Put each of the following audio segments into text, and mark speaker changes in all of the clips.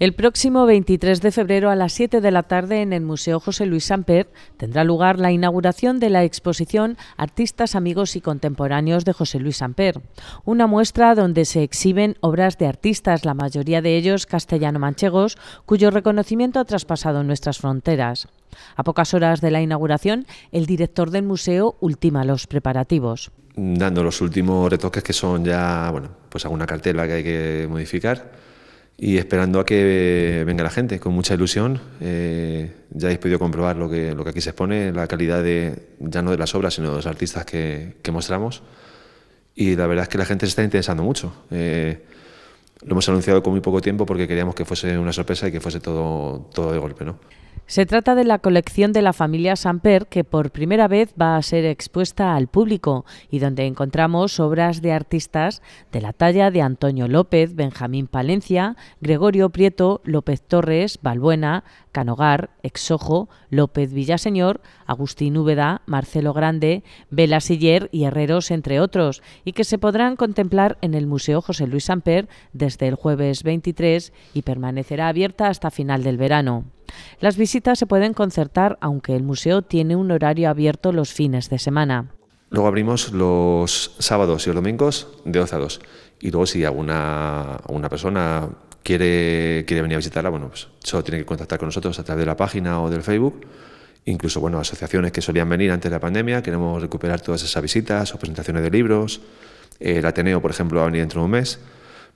Speaker 1: El próximo 23 de febrero a las 7 de la tarde en el Museo José Luis Samper tendrá lugar la inauguración de la exposición Artistas, Amigos y Contemporáneos de José Luis Samper, una muestra donde se exhiben obras de artistas, la mayoría de ellos castellano-manchegos, cuyo reconocimiento ha traspasado nuestras fronteras. A pocas horas de la inauguración, el director del museo ultima los preparativos.
Speaker 2: Dando los últimos retoques que son ya, bueno, pues alguna cartela que hay que modificar y esperando a que venga la gente con mucha ilusión. Eh, ya habéis podido comprobar lo que, lo que aquí se expone, la calidad de, ya no de las obras, sino de los artistas que, mostramos. Y la verdad es que la gente se está interesando mucho. Eh, lo hemos anunciado con muy poco tiempo porque queríamos que fuese una sorpresa y que fuese todo, todo de golpe. ¿no?
Speaker 1: Se trata de la colección de la familia Samper que por primera vez va a ser expuesta al público y donde encontramos obras de artistas de la talla de Antonio López, Benjamín Palencia, Gregorio Prieto, López Torres, Balbuena, Canogar, Exojo, López Villaseñor, Agustín Úbeda, Marcelo Grande, Vela Siller y Herreros, entre otros, y que se podrán contemplar en el Museo José Luis Samper desde el jueves 23 y permanecerá abierta hasta final del verano. Las visitas se pueden concertar, aunque el museo tiene un horario abierto los fines de semana.
Speaker 2: Luego abrimos los sábados y los domingos de 12 a 2. Y luego si alguna, persona quiere, quiere venir a visitarla, bueno, pues solo tiene que contactar con nosotros a través de la página o del Facebook. Incluso, bueno, asociaciones que solían venir antes de la pandemia, queremos recuperar todas esas visitas o presentaciones de libros. El Ateneo, por ejemplo, va a venir dentro de un mes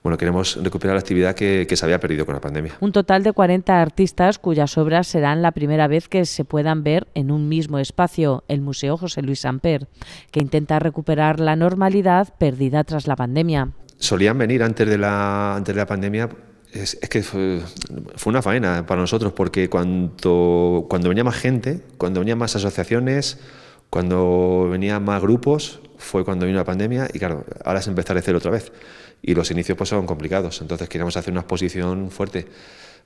Speaker 2: bueno, queremos recuperar la actividad que, se había perdido con la pandemia.
Speaker 1: Un total de 40 artistas cuyas obras serán la primera vez que se puedan ver en un mismo espacio, el Museo José Luis Samper, que intenta recuperar la normalidad perdida tras la pandemia.
Speaker 2: Solían venir antes de la, antes de la pandemia es, que fue, una faena para nosotros porque cuando, cuando venía más gente, cuando venían más asociaciones, cuando venían más grupos, fue cuando vino la pandemia y claro, ahora se empezar a hacer otra vez. Y los inicios pues son complicados, entonces queríamos hacer una exposición fuerte.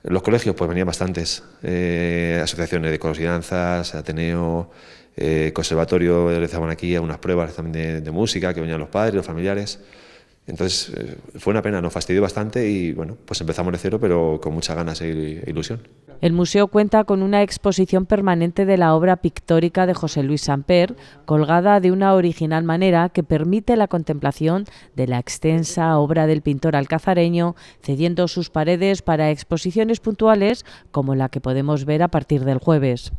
Speaker 2: los colegios pues venían bastantes, eh, asociaciones de coros y danzas, Ateneo, eh, conservatorio realizaban aquí unas pruebas también de, de música que venían los padres, los familiares. Entonces eh, fue una pena, nos fastidió bastante y bueno, pues empezamos de cero, pero con muchas ganas e, e ilusión.
Speaker 1: El museo cuenta con una exposición permanente de la obra pictórica de José Luis Samper, colgada de una original manera que permite la contemplación de la extensa obra del pintor alcazareño, cediendo sus paredes para exposiciones puntuales como la que podemos ver a partir del jueves.